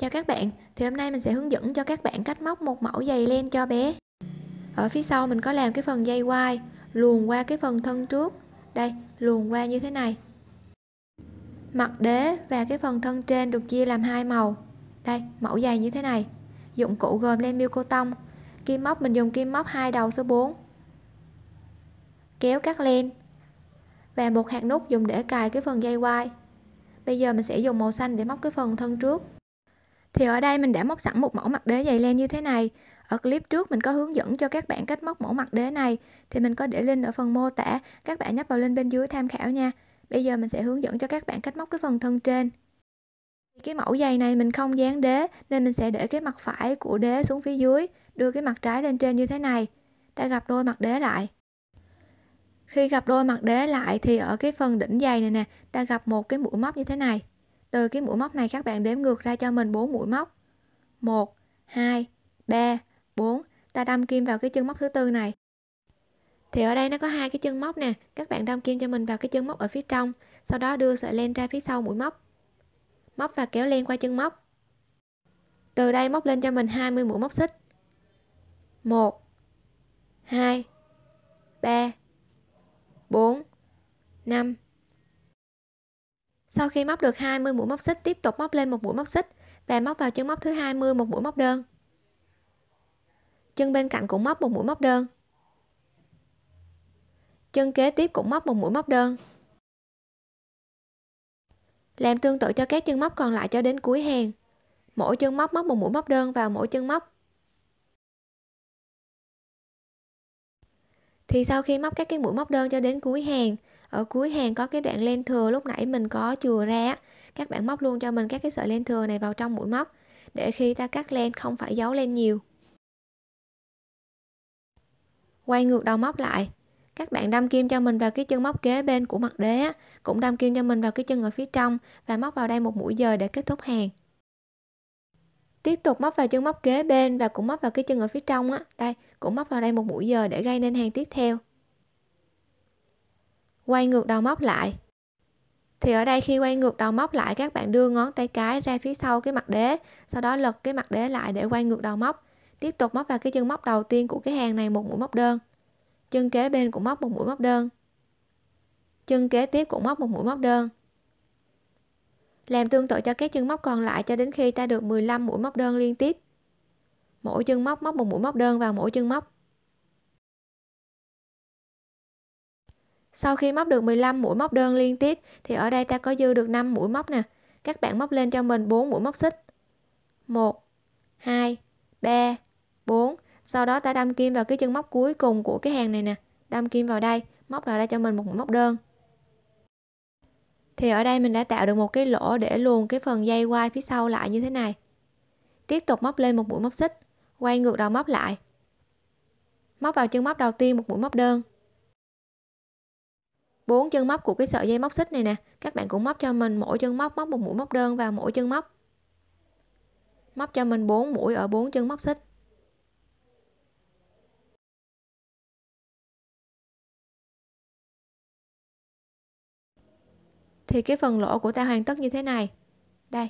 Chào các bạn, thì hôm nay mình sẽ hướng dẫn cho các bạn cách móc một mẫu dây len cho bé Ở phía sau mình có làm cái phần dây quai luồn qua cái phần thân trước Đây, luồn qua như thế này Mặt đế và cái phần thân trên được chia làm hai màu Đây, mẫu giày như thế này Dụng cụ gồm len miêu cô tông Kim móc mình dùng kim móc hai đầu số 4 Kéo cắt len Và một hạt nút dùng để cài cái phần dây quai Bây giờ mình sẽ dùng màu xanh để móc cái phần thân trước thì ở đây mình đã móc sẵn một mẫu mặt đế dày len như thế này. Ở clip trước mình có hướng dẫn cho các bạn cách móc mẫu mặt đế này thì mình có để link ở phần mô tả, các bạn nhấp vào link bên dưới tham khảo nha. Bây giờ mình sẽ hướng dẫn cho các bạn cách móc cái phần thân trên. Cái mẫu giày này mình không dán đế nên mình sẽ để cái mặt phải của đế xuống phía dưới, đưa cái mặt trái lên trên như thế này. Ta gặp đôi mặt đế lại. Khi gặp đôi mặt đế lại thì ở cái phần đỉnh giày này nè, ta gặp một cái mũi móc như thế này. Từ cái mũi móc này các bạn đếm ngược ra cho mình 4 mũi móc. 1, 2, 3, 4. Ta đâm kim vào cái chân móc thứ tư này. Thì ở đây nó có hai cái chân móc nè, các bạn đâm kim cho mình vào cái chân móc ở phía trong, sau đó đưa sợi len ra phía sau mũi móc. Móc và kéo len qua chân móc. Từ đây móc lên cho mình 20 mũi móc xích. 1 2 3 4 5 sau khi móc được 20 mũi móc xích tiếp tục móc lên một mũi móc xích và móc vào chân móc thứ 20 một mũi móc đơn. Chân bên cạnh cũng móc một mũi móc đơn. Chân kế tiếp cũng móc một mũi móc đơn. Làm tương tự cho các chân móc còn lại cho đến cuối hàng. Mỗi chân móc móc một mũi móc đơn vào mỗi chân móc. Thì sau khi móc các cái mũi móc đơn cho đến cuối hàng, ở cuối hàng có cái đoạn len thừa lúc nãy mình có chừa ra các bạn móc luôn cho mình các cái sợi len thừa này vào trong mũi móc để khi ta cắt len không phải giấu len nhiều quay ngược đầu móc lại các bạn đâm kim cho mình vào cái chân móc kế bên của mặt đế cũng đâm kim cho mình vào cái chân ở phía trong và móc vào đây một mũi giờ để kết thúc hàng tiếp tục móc vào chân móc kế bên và cũng móc vào cái chân ở phía trong á đây cũng móc vào đây một mũi giờ để gây nên hàng tiếp theo quay ngược đầu móc lại thì ở đây khi quay ngược đầu móc lại các bạn đưa ngón tay cái ra phía sau cái mặt đế sau đó lật cái mặt đế lại để quay ngược đầu móc tiếp tục móc vào cái chân móc đầu tiên của cái hàng này một mũi móc đơn chân kế bên cũng móc một mũi móc đơn chân kế tiếp cũng móc một mũi móc đơn làm tương tự cho các chân móc còn lại cho đến khi ta được 15 mũi móc đơn liên tiếp mỗi chân móc móc một mũi móc đơn vào mỗi chân móc sau khi móc được 15 mũi móc đơn liên tiếp thì ở đây ta có dư được 5 mũi móc nè các bạn móc lên cho mình 4 mũi móc xích 1 2 3 4 sau đó ta đâm kim vào cái chân móc cuối cùng của cái hàng này nè đâm kim vào đây móc vào đây cho mình một mũi móc đơn thì ở đây mình đã tạo được một cái lỗ để luồn cái phần dây quai phía sau lại như thế này tiếp tục móc lên một mũi móc xích quay ngược đầu móc lại móc vào chân móc đầu tiên một mũi móc đơn bốn chân móc của cái sợi dây móc xích này nè các bạn cũng móc cho mình mỗi chân móc móc một mũi móc đơn vào mỗi chân móc móc cho mình 4 mũi ở bốn chân móc xích thì cái phần lỗ của ta hoàn tất như thế này đây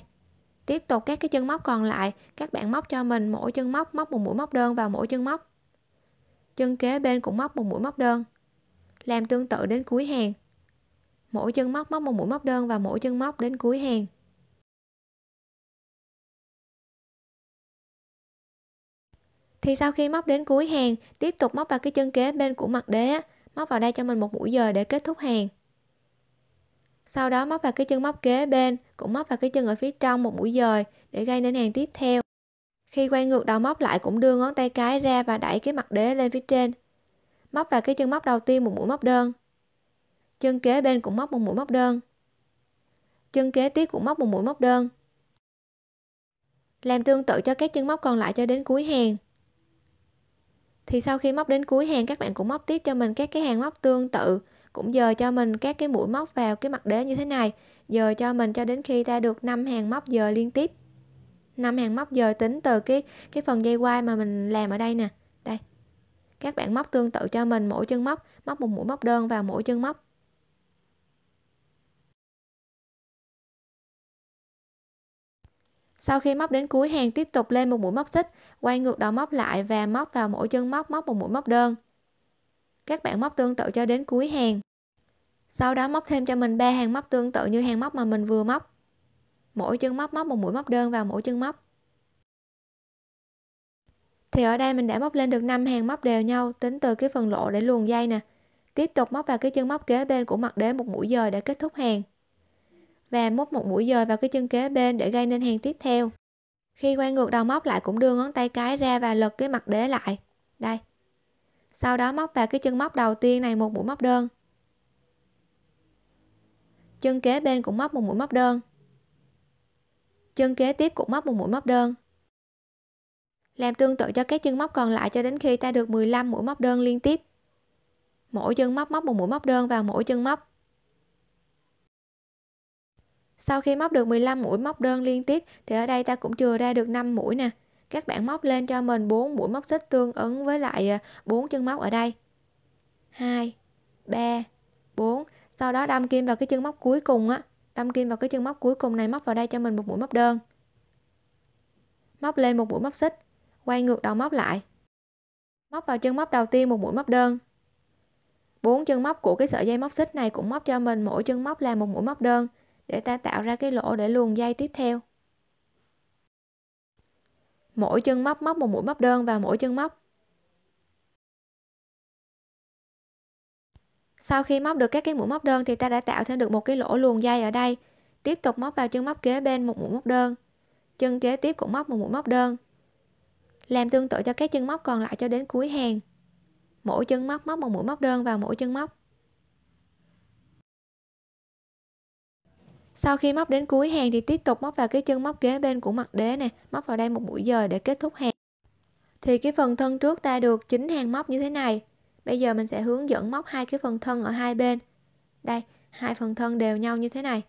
tiếp tục các cái chân móc còn lại các bạn móc cho mình mỗi chân móc móc một mũi móc đơn vào mỗi chân móc chân kế bên cũng móc một mũi móc đơn làm tương tự đến cuối hàng mỗi chân móc móc một mũi móc đơn và mỗi chân móc đến cuối hàng thì sau khi móc đến cuối hàng tiếp tục móc vào cái chân kế bên của mặt đế móc vào đây cho mình một mũi dời để kết thúc hàng sau đó móc vào cái chân móc kế bên cũng móc vào cái chân ở phía trong một mũi dời để gây nên hàng tiếp theo khi quay ngược đầu móc lại cũng đưa ngón tay cái ra và đẩy cái mặt đế lên phía trên móc vào cái chân móc đầu tiên một mũi móc đơn chân kế bên cũng móc một mũi móc đơn chân kế tiếp cũng móc một mũi móc đơn làm tương tự cho các chân móc còn lại cho đến cuối hàng thì sau khi móc đến cuối hàng các bạn cũng móc tiếp cho mình các cái hàng móc tương tự cũng dời cho mình các cái mũi móc vào cái mặt đế như thế này dời cho mình cho đến khi ta được 5 hàng móc dời liên tiếp 5 hàng móc dời tính từ cái cái phần dây quai mà mình làm ở đây nè các bạn móc tương tự cho mình mỗi chân móc móc một mũi móc đơn vào mỗi chân móc sau khi móc đến cuối hàng tiếp tục lên một mũi móc xích quay ngược đầu móc lại và móc vào mỗi chân móc móc một mũi móc đơn các bạn móc tương tự cho đến cuối hàng sau đó móc thêm cho mình ba hàng móc tương tự như hàng móc mà mình vừa móc mỗi chân móc móc một mũi móc đơn vào mỗi chân móc thì ở đây mình đã móc lên được 5 hàng móc đều nhau tính từ cái phần lộ để luồn dây nè tiếp tục móc vào cái chân móc kế bên của mặt đế một mũi dời để kết thúc hàng và móc một mũi dời vào cái chân kế bên để gây nên hàng tiếp theo khi quay ngược đầu móc lại cũng đưa ngón tay cái ra và lật cái mặt đế lại đây sau đó móc vào cái chân móc đầu tiên này một mũi móc đơn chân kế bên cũng móc một mũi móc đơn chân kế tiếp cũng móc một mũi móc đơn làm tương tự cho các chân móc còn lại cho đến khi ta được 15 mũi móc đơn liên tiếp mỗi chân móc móc một mũi móc đơn vào mỗi chân móc sau khi móc được 15 mũi móc đơn liên tiếp thì ở đây ta cũng chừa ra được 5 mũi nè các bạn móc lên cho mình 4 mũi móc xích tương ứng với lại 4 à, chân móc ở đây 2 3 4 sau đó đâm kim vào cái chân móc cuối cùng á đâm kim vào cái chân móc cuối cùng này móc vào đây cho mình một mũi móc đơn móc lên một mũi móc xích quay ngược đầu móc lại móc vào chân móc đầu tiên một mũi móc đơn bốn chân móc của cái sợi dây móc xích này cũng móc cho mình mỗi chân móc là một mũi móc đơn để ta tạo ra cái lỗ để luồn dây tiếp theo mỗi chân móc móc một mũi móc đơn vào mỗi chân móc sau khi móc được các cái mũi móc đơn thì ta đã tạo thêm được một cái lỗ luồn dây ở đây tiếp tục móc vào chân móc kế bên một mũi móc đơn chân kế tiếp cũng móc một mũi móc đơn làm tương tự cho các chân móc còn lại cho đến cuối hàng mỗi chân móc móc một mũi móc đơn vào mỗi chân móc sau khi móc đến cuối hàng thì tiếp tục móc vào cái chân móc kế bên của mặt đế nè móc vào đây một mũi dời để kết thúc hàng thì cái phần thân trước ta được chín hàng móc như thế này bây giờ mình sẽ hướng dẫn móc hai cái phần thân ở hai bên đây hai phần thân đều nhau như thế này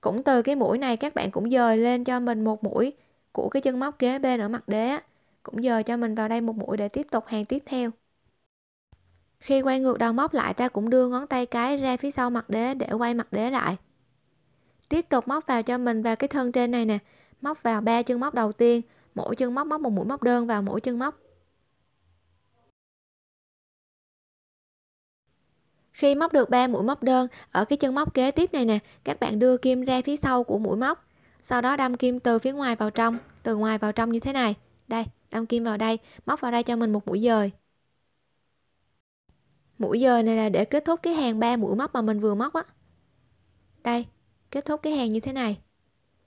cũng từ cái mũi này các bạn cũng dời lên cho mình một mũi của cái chân móc kế bên ở mặt đế cũng dời cho mình vào đây một mũi để tiếp tục hàng tiếp theo khi quay ngược đầu móc lại ta cũng đưa ngón tay cái ra phía sau mặt đế để quay mặt đế lại tiếp tục móc vào cho mình vào cái thân trên này nè móc vào ba chân móc đầu tiên mỗi chân móc móc một mũi móc đơn vào mỗi chân móc khi móc được 3 mũi móc đơn ở cái chân móc kế tiếp này nè các bạn đưa kim ra phía sau của mũi móc sau đó đâm kim từ phía ngoài vào trong từ ngoài vào trong như thế này đây đâm kim vào đây móc vào đây cho mình một mũi dời mũi dời này là để kết thúc cái hàng 3 mũi móc mà mình vừa móc á đây kết thúc cái hàng như thế này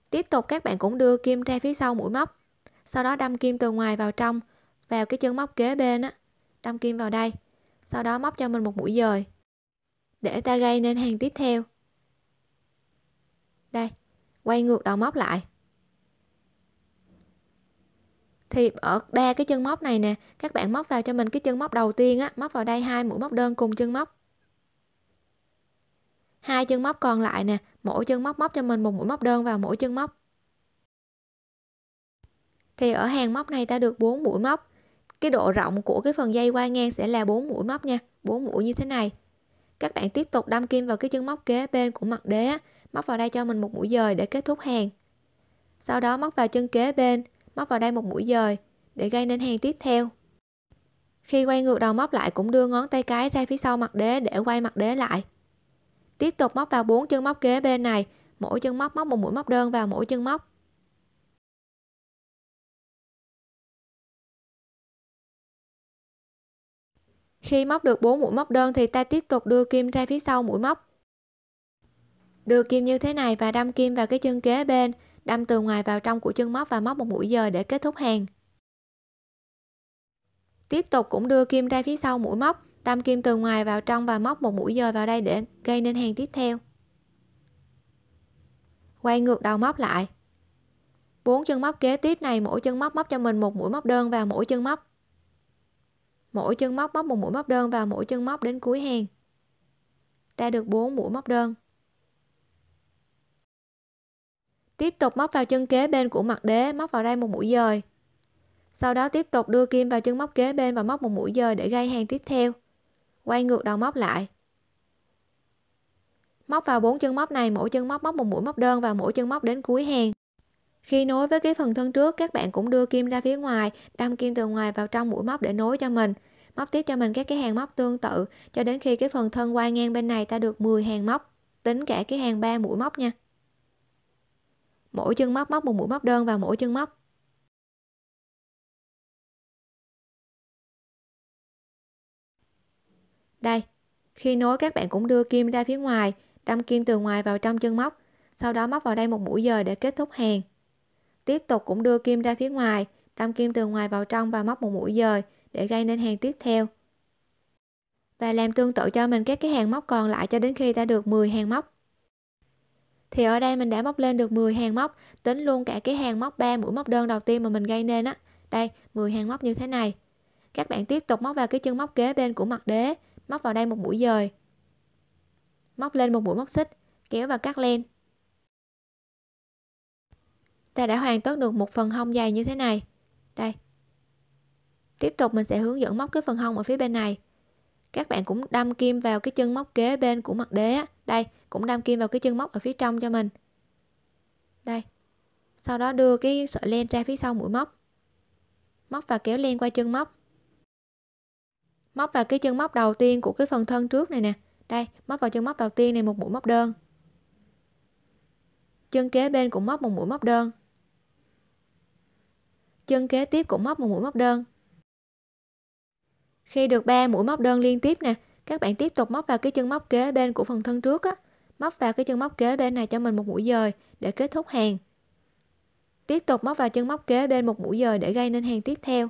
tiếp tục các bạn cũng đưa kim ra phía sau mũi móc sau đó đâm kim từ ngoài vào trong vào cái chân móc kế bên á đâm kim vào đây sau đó móc cho mình một mũi dời để ta gây nên hàng tiếp theo đây quay ngược đầu móc lại thì ở ba cái chân móc này nè các bạn móc vào cho mình cái chân móc đầu tiên á móc vào đây hai mũi móc đơn cùng chân móc hai chân móc còn lại nè mỗi chân móc móc cho mình một mũi móc đơn vào mỗi chân móc thì ở hàng móc này ta được 4 mũi móc cái độ rộng của cái phần dây qua ngang sẽ là 4 mũi móc nha 4 mũi như thế này các bạn tiếp tục đâm kim vào cái chân móc kế bên của mặt đế móc vào đây cho mình một mũi dời để kết thúc hàng sau đó móc vào chân kế bên móc vào đây một mũi dời để gây nên hàng tiếp theo khi quay ngược đầu móc lại cũng đưa ngón tay cái ra phía sau mặt đế để quay mặt đế lại tiếp tục móc vào bốn chân móc kế bên này mỗi chân móc móc một mũi móc đơn vào mỗi chân móc Khi móc được 4 mũi móc đơn thì ta tiếp tục đưa kim ra phía sau mũi móc. Đưa kim như thế này và đâm kim vào cái chân kế bên, đâm từ ngoài vào trong của chân móc và móc một mũi giờ để kết thúc hàng. Tiếp tục cũng đưa kim ra phía sau mũi móc, đâm kim từ ngoài vào trong và móc một mũi giờ vào đây để gây nên hàng tiếp theo. Quay ngược đầu móc lại. bốn chân móc kế tiếp này mỗi chân móc móc cho mình một mũi móc đơn vào mỗi chân móc mỗi chân móc móc một mũi móc đơn vào mỗi chân móc đến cuối hàng ta được 4 mũi móc đơn tiếp tục móc vào chân kế bên của mặt đế móc vào đây một mũi dời sau đó tiếp tục đưa kim vào chân móc kế bên và móc một mũi dời để gây hàng tiếp theo quay ngược đầu móc lại móc vào bốn chân móc này mỗi chân móc móc một mũi móc đơn và mỗi chân móc đến cuối hàng khi nối với cái phần thân trước, các bạn cũng đưa kim ra phía ngoài, đâm kim từ ngoài vào trong mũi móc để nối cho mình. Móc tiếp cho mình các cái hàng móc tương tự cho đến khi cái phần thân quay ngang bên này ta được 10 hàng móc, tính cả cái hàng 3 mũi móc nha. Mỗi chân móc móc một mũi móc đơn vào mỗi chân móc. Đây, khi nối các bạn cũng đưa kim ra phía ngoài, đâm kim từ ngoài vào trong chân móc, sau đó móc vào đây một mũi giờ để kết thúc hàng. Tiếp tục cũng đưa kim ra phía ngoài, đâm kim từ ngoài vào trong và móc một mũi dời để gây nên hàng tiếp theo. Và làm tương tự cho mình các cái hàng móc còn lại cho đến khi ta được 10 hàng móc. Thì ở đây mình đã móc lên được 10 hàng móc, tính luôn cả cái hàng móc 3 mũi móc đơn đầu tiên mà mình gây nên á. Đây, 10 hàng móc như thế này. Các bạn tiếp tục móc vào cái chân móc kế bên của mặt đế, móc vào đây một mũi dời. Móc lên một mũi móc xích, kéo và cắt len ta đã hoàn tất được một phần hông dài như thế này đây tiếp tục mình sẽ hướng dẫn móc cái phần hông ở phía bên này các bạn cũng đâm kim vào cái chân móc kế bên của mặt đế đây cũng đâm kim vào cái chân móc ở phía trong cho mình đây sau đó đưa cái sợi len ra phía sau mũi móc móc và kéo len qua chân móc móc vào cái chân móc đầu tiên của cái phần thân trước này nè đây móc vào chân móc đầu tiên này một mũi móc đơn chân kế bên cũng móc một mũi móc đơn chân kế tiếp cũng móc một mũi móc đơn khi được 3 mũi móc đơn liên tiếp nè các bạn tiếp tục móc vào cái chân móc kế bên của phần thân trước á móc vào cái chân móc kế bên này cho mình một mũi dời để kết thúc hàng tiếp tục móc vào chân móc kế bên một mũi dời để gây nên hàng tiếp theo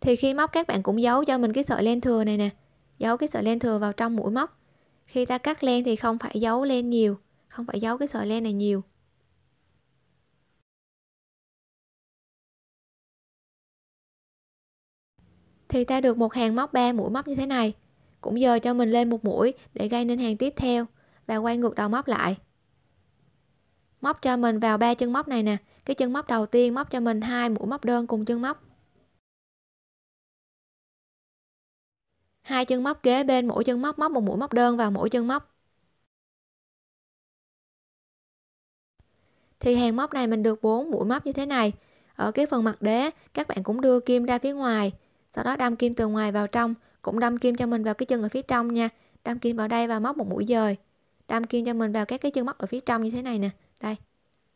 thì khi móc các bạn cũng giấu cho mình cái sợi len thừa này nè giấu cái sợi len thừa vào trong mũi móc khi ta cắt len thì không phải giấu len nhiều không phải giấu cái sợi len này nhiều thì ta được một hàng móc 3 mũi móc như thế này cũng dời cho mình lên một mũi để gây nên hàng tiếp theo và quay ngược đầu móc lại móc cho mình vào ba chân móc này nè cái chân móc đầu tiên móc cho mình hai mũi móc đơn cùng chân móc hai chân móc kế bên mỗi chân móc móc một mũi móc đơn vào mỗi chân móc thì hàng móc này mình được 4 mũi móc như thế này ở cái phần mặt đế các bạn cũng đưa kim ra phía ngoài sau đó đâm kim từ ngoài vào trong cũng đâm kim cho mình vào cái chân ở phía trong nha đâm kim vào đây và móc một mũi dời đâm kim cho mình vào các cái chân móc ở phía trong như thế này nè đây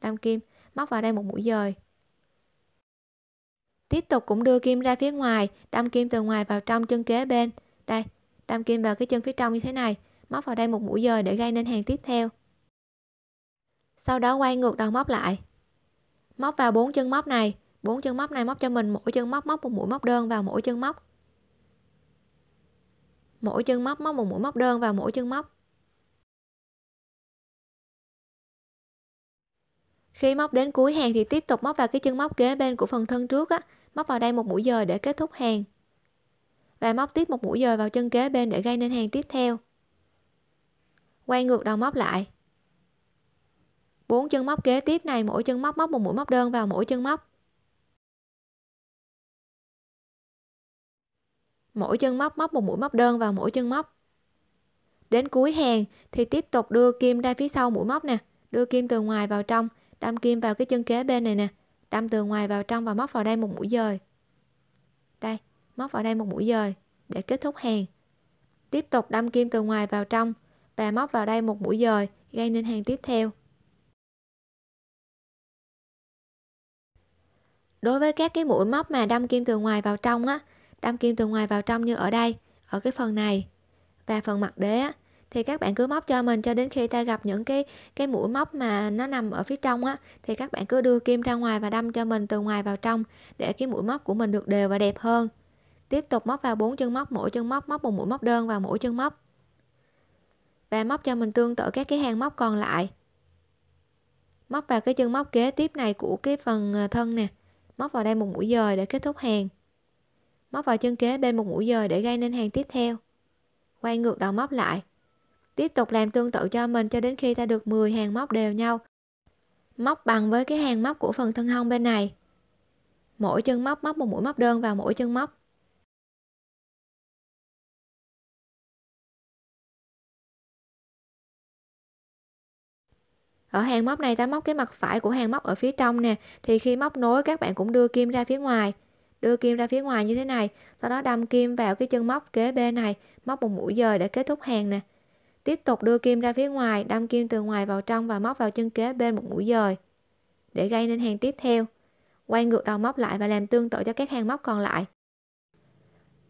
đâm kim móc vào đây một mũi dời tiếp tục cũng đưa kim ra phía ngoài đâm kim từ ngoài vào trong chân kế bên đây đâm kim vào cái chân phía trong như thế này móc vào đây một mũi dời để gây nên hàng tiếp theo sau đó quay ngược đầu móc lại móc vào bốn chân móc này bốn chân móc này móc cho mình mỗi chân móc móc một mũi móc đơn vào mỗi chân móc mỗi chân móc móc một mũi móc đơn vào mỗi chân móc khi móc đến cuối hàng thì tiếp tục móc vào cái chân móc kế bên của phần thân trước á móc vào đây một mũi dời để kết thúc hàng và móc tiếp một mũi dời vào chân kế bên để gây nên hàng tiếp theo quay ngược đầu móc lại bốn chân móc kế tiếp này mỗi chân móc móc một mũi móc đơn vào mỗi chân móc mỗi chân móc móc một mũi móc đơn vào mỗi chân móc đến cuối hàng thì tiếp tục đưa kim ra phía sau mũi móc nè đưa kim từ ngoài vào trong đâm kim vào cái chân kế bên này nè đâm từ ngoài vào trong và móc vào đây một mũi dời đây móc vào đây một mũi dời để kết thúc hàng tiếp tục đâm kim từ ngoài vào trong và móc vào đây một mũi dời gây nên hàng tiếp theo đối với các cái mũi móc mà đâm kim từ ngoài vào trong á đâm kim từ ngoài vào trong như ở đây ở cái phần này và phần mặt đế thì các bạn cứ móc cho mình cho đến khi ta gặp những cái cái mũi móc mà nó nằm ở phía trong á thì các bạn cứ đưa kim ra ngoài và đâm cho mình từ ngoài vào trong để cái mũi móc của mình được đều và đẹp hơn tiếp tục móc vào bốn chân móc mỗi chân móc móc một mũi móc đơn vào mỗi chân móc và móc cho mình tương tự các cái hàng móc còn lại móc vào cái chân móc kế tiếp này của cái phần ờ, thân nè móc vào đây một mũi dời để kết thúc hàng móc vào chân kế bên một mũi dời để gây nên hàng tiếp theo quay ngược đầu móc lại tiếp tục làm tương tự cho mình cho đến khi ta được 10 hàng móc đều nhau móc bằng với cái hàng móc của phần thân hông bên này mỗi chân móc móc một mũi móc đơn vào mỗi chân móc ở hàng móc này ta móc cái mặt phải của hàng móc ở phía trong nè thì khi móc nối các bạn cũng đưa kim ra phía ngoài đưa kim ra phía ngoài như thế này sau đó đâm kim vào cái chân móc kế bên này móc một mũi dời để kết thúc hàng nè tiếp tục đưa kim ra phía ngoài đâm kim từ ngoài vào trong và móc vào chân kế bên một mũi dời để gây nên hàng tiếp theo quay ngược đầu móc lại và làm tương tự cho các hàng móc còn lại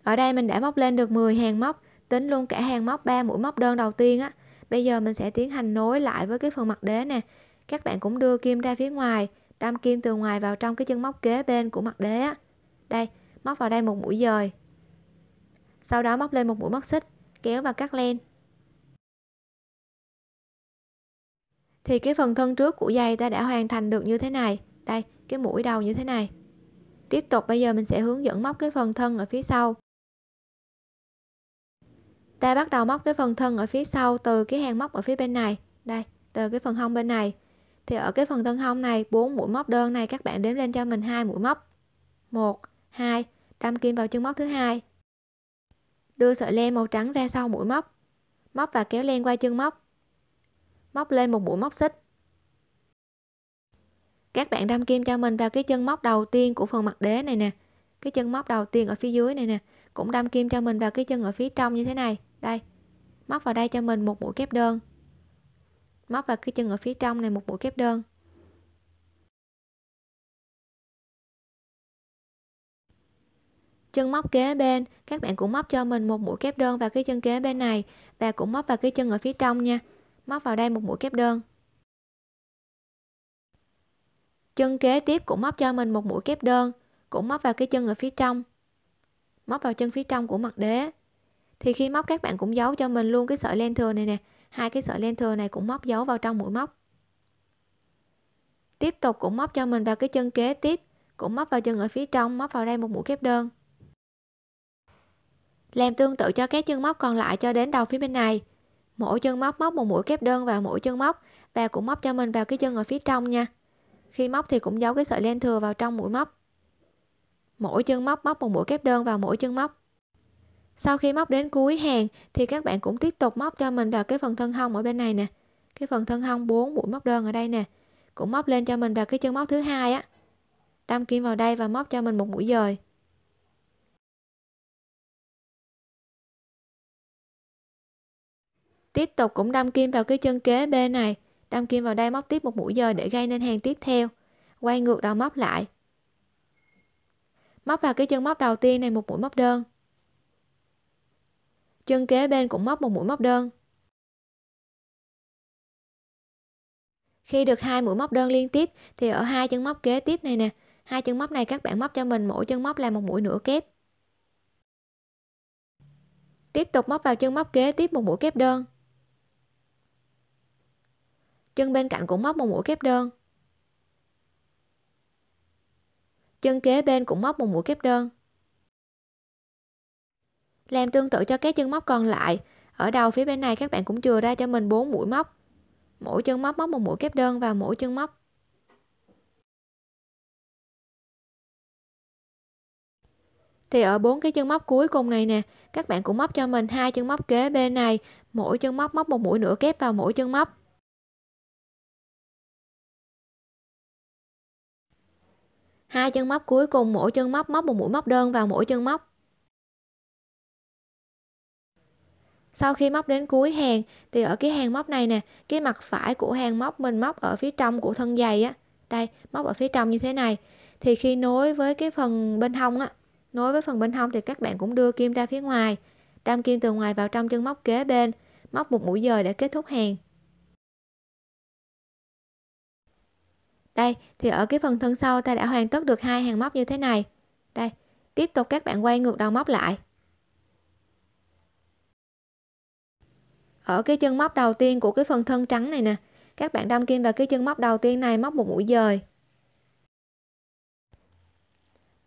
ở đây mình đã móc lên được 10 hàng móc tính luôn cả hàng móc 3 mũi móc đơn đầu tiên á bây giờ mình sẽ tiến hành nối lại với cái phần mặt đế nè các bạn cũng đưa kim ra phía ngoài đâm kim từ ngoài vào trong cái chân móc kế bên của mặt đế á đây, móc vào đây một mũi dời Sau đó móc lên một mũi móc xích Kéo và cắt len Thì cái phần thân trước của dây ta đã hoàn thành được như thế này Đây, cái mũi đầu như thế này Tiếp tục bây giờ mình sẽ hướng dẫn móc cái phần thân ở phía sau Ta bắt đầu móc cái phần thân ở phía sau từ cái hàng móc ở phía bên này Đây, từ cái phần hông bên này thì ở cái phần thân hông này bốn mũi móc đơn này các bạn đếm lên cho mình hai mũi móc một 2. Đâm kim vào chân móc thứ hai. Đưa sợi len màu trắng ra sau mũi móc. Móc và kéo len qua chân móc. Móc lên một mũi móc xích. Các bạn đâm kim cho mình vào cái chân móc đầu tiên của phần mặt đế này nè. Cái chân móc đầu tiên ở phía dưới này nè. Cũng đâm kim cho mình vào cái chân ở phía trong như thế này. Đây. Móc vào đây cho mình một mũi kép đơn. Móc vào cái chân ở phía trong này một mũi kép đơn. chân móc kế bên các bạn cũng móc cho mình một mũi kép đơn vào cái chân kế bên này và cũng móc vào cái chân ở phía trong nha móc vào đây một mũi kép đơn chân kế tiếp cũng móc cho mình một mũi kép đơn cũng móc vào cái chân ở phía trong móc vào chân phía trong của mặt đế thì khi móc các bạn cũng giấu cho mình luôn cái sợi len thừa này nè hai cái sợi len thừa này cũng móc giấu vào trong mũi móc tiếp tục cũng móc cho mình vào cái chân kế tiếp cũng móc vào chân ở phía trong móc vào đây một mũi kép đơn làm tương tự cho các chân móc còn lại cho đến đầu phía bên này Mỗi chân móc móc một mũi kép đơn vào mỗi chân móc Và cũng móc cho mình vào cái chân ở phía trong nha Khi móc thì cũng giấu cái sợi len thừa vào trong mũi móc Mỗi chân móc móc một mũi kép đơn vào mỗi chân móc Sau khi móc đến cuối hàng thì các bạn cũng tiếp tục móc cho mình vào cái phần thân hông ở bên này nè Cái phần thân hông 4 mũi móc đơn ở đây nè Cũng móc lên cho mình vào cái chân móc thứ hai á Đâm kim vào đây và móc cho mình một mũi dời tiếp tục cũng đâm kim vào cái chân kế bên này đâm kim vào đây móc tiếp một mũi giờ để gây nên hàng tiếp theo quay ngược đầu móc lại móc vào cái chân móc đầu tiên này một mũi móc đơn chân kế bên cũng móc một mũi móc đơn khi được hai mũi móc đơn liên tiếp thì ở hai chân móc kế tiếp này nè hai chân móc này các bạn móc cho mình mỗi chân móc là một mũi nửa kép tiếp tục móc vào chân móc kế tiếp một mũi kép đơn chân bên cạnh cũng móc một mũi kép đơn chân kế bên cũng móc một mũi kép đơn làm tương tự cho các chân móc còn lại ở đầu phía bên này các bạn cũng chừa ra cho mình 4 mũi móc mỗi chân móc móc một mũi kép đơn vào mỗi chân móc thì ở bốn cái chân móc cuối cùng này nè các bạn cũng móc cho mình hai chân móc kế bên này mỗi chân móc móc một mũi nửa kép vào mỗi chân móc hai chân móc cuối cùng mỗi chân móc móc một mũi móc đơn vào mỗi chân móc sau khi móc đến cuối hàng thì ở cái hàng móc này nè cái mặt phải của hàng móc mình móc ở phía trong của thân giày á đây móc ở phía trong như thế này thì khi nối với cái phần bên hông á nối với phần bên hông thì các bạn cũng đưa kim ra phía ngoài đâm kim từ ngoài vào trong chân móc kế bên móc một mũi dời để kết thúc hàng đây thì ở cái phần thân sau ta đã hoàn tất được hai hàng móc như thế này đây tiếp tục các bạn quay ngược đầu móc lại ở cái chân móc đầu tiên của cái phần thân trắng này nè các bạn đâm kim vào cái chân móc đầu tiên này móc một mũi dời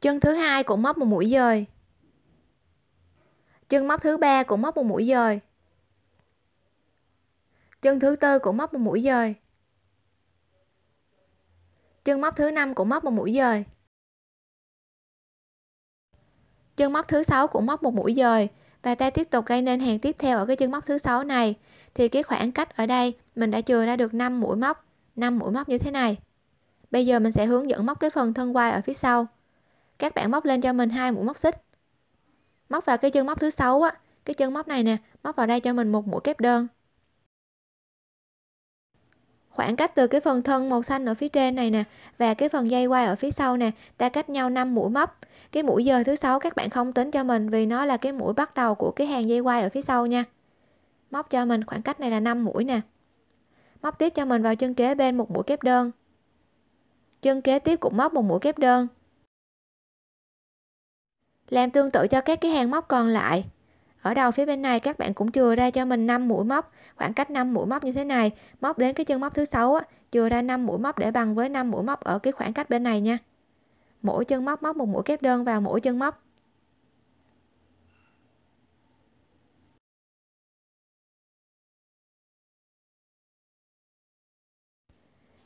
chân thứ hai cũng móc một mũi dời chân móc thứ ba cũng móc một mũi dời chân thứ tư cũng móc một mũi dời chân móc thứ năm cũng móc một mũi dời chân móc thứ sáu cũng móc một mũi dời và ta tiếp tục gây nên hàng tiếp theo ở cái chân móc thứ sáu này thì cái khoảng cách ở đây mình đã chừa ra được 5 mũi móc 5 mũi móc như thế này bây giờ mình sẽ hướng dẫn móc cái phần thân quai ở phía sau các bạn móc lên cho mình hai mũi móc xích móc vào cái chân móc thứ sáu á cái chân móc này nè móc vào đây cho mình một mũi kép đơn khoảng cách từ cái phần thân màu xanh ở phía trên này nè và cái phần dây quai ở phía sau nè ta cách nhau 5 mũi móc cái mũi giờ thứ sáu các bạn không tính cho mình vì nó là cái mũi bắt đầu của cái hàng dây quai ở phía sau nha móc cho mình khoảng cách này là 5 mũi nè móc tiếp cho mình vào chân kế bên một mũi kép đơn chân kế tiếp cũng móc một mũi kép đơn làm tương tự cho các cái hàng móc còn lại ở đầu phía bên này các bạn cũng chừa ra cho mình 5 mũi móc khoảng cách 5 mũi móc như thế này móc đến cái chân móc thứ sáu chừa ra 5 mũi móc để bằng với 5 mũi móc ở cái khoảng cách bên này nha mỗi chân móc móc một mũi kép đơn vào mỗi chân móc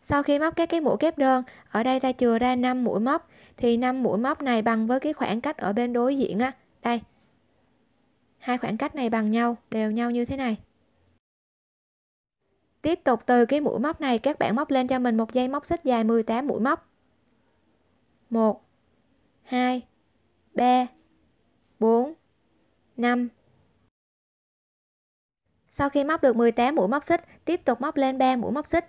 sau khi móc các cái mũi kép đơn ở đây ta chừa ra 5 mũi móc thì 5 mũi móc này bằng với cái khoảng cách ở bên đối diện á đây hai khoảng cách này bằng nhau, đều nhau như thế này. Tiếp tục từ cái mũi móc này các bạn móc lên cho mình một dây móc xích dài 18 mũi móc. 1 2 3 4 5 Sau khi móc được 18 mũi móc xích, tiếp tục móc lên 3 mũi móc xích.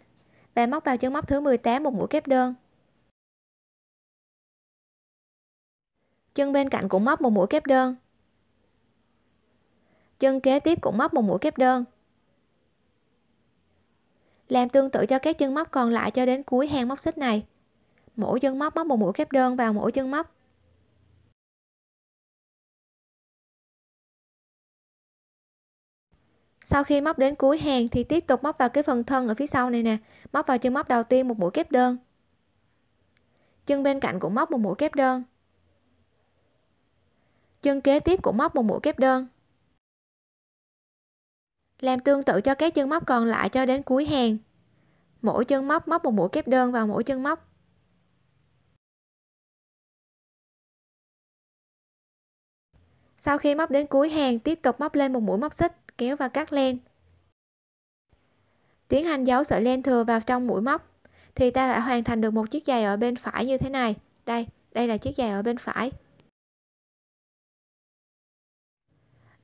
Và móc vào chân móc thứ 18 một mũi kép đơn. Chân bên cạnh cũng móc một mũi kép đơn chân kế tiếp cũng móc một mũi kép đơn làm tương tự cho các chân móc còn lại cho đến cuối hàng móc xích này mỗi chân móc móc một mũi kép đơn vào mỗi chân móc sau khi móc đến cuối hàng thì tiếp tục móc vào cái phần thân ở phía sau này nè móc vào chân móc đầu tiên một mũi kép đơn chân bên cạnh cũng móc một mũi kép đơn chân kế tiếp cũng móc một mũi kép đơn làm tương tự cho các chân móc còn lại cho đến cuối hàng. Mỗi chân móc móc một mũi kép đơn vào mỗi chân móc. Sau khi móc đến cuối hàng, tiếp tục móc lên một mũi móc xích, kéo và cắt len. Tiến hành giấu sợi len thừa vào trong mũi móc thì ta đã hoàn thành được một chiếc giày ở bên phải như thế này. Đây, đây là chiếc giày ở bên phải.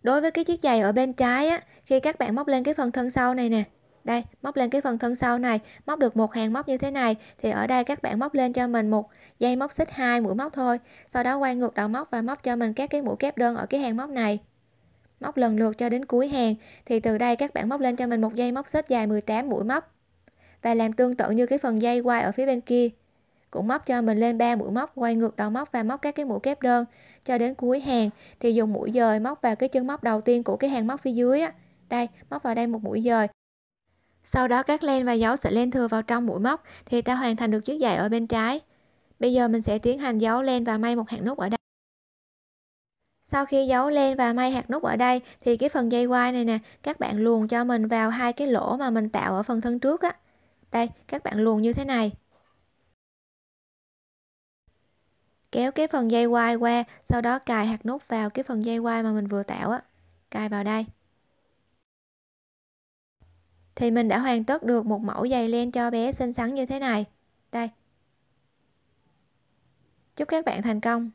đối với cái chiếc giày ở bên trái á khi các bạn móc lên cái phần thân sau này nè đây móc lên cái phần thân sau này móc được một hàng móc như thế này thì ở đây các bạn móc lên cho mình một dây móc xích hai mũi móc thôi sau đó quay ngược đầu móc và móc cho mình các cái mũi kép đơn ở cái hàng móc này móc lần lượt cho đến cuối hàng thì từ đây các bạn móc lên cho mình một dây móc xích dài 18 mũi móc và làm tương tự như cái phần dây quay ở phía bên kia cũng móc cho mình lên ba mũi móc quay ngược đầu móc và móc các cái mũi kép đơn cho đến cuối hàng thì dùng mũi dời móc vào cái chân móc đầu tiên của cái hàng móc phía dưới á đây móc vào đây một mũi dời sau đó các len và dấu sợi len thừa vào trong mũi móc thì ta hoàn thành được chiếc giày ở bên trái bây giờ mình sẽ tiến hành dấu len và may một hạt nút ở đây sau khi dấu len và may hạt nút ở đây thì cái phần dây quai này nè các bạn luồn cho mình vào hai cái lỗ mà mình tạo ở phần thân trước á đây các bạn luồn như thế này kéo cái phần dây quai qua sau đó cài hạt nút vào cái phần dây quai mà mình vừa tạo á cài vào đây thì mình đã hoàn tất được một mẫu giày len cho bé xinh xắn như thế này đây chúc các bạn thành công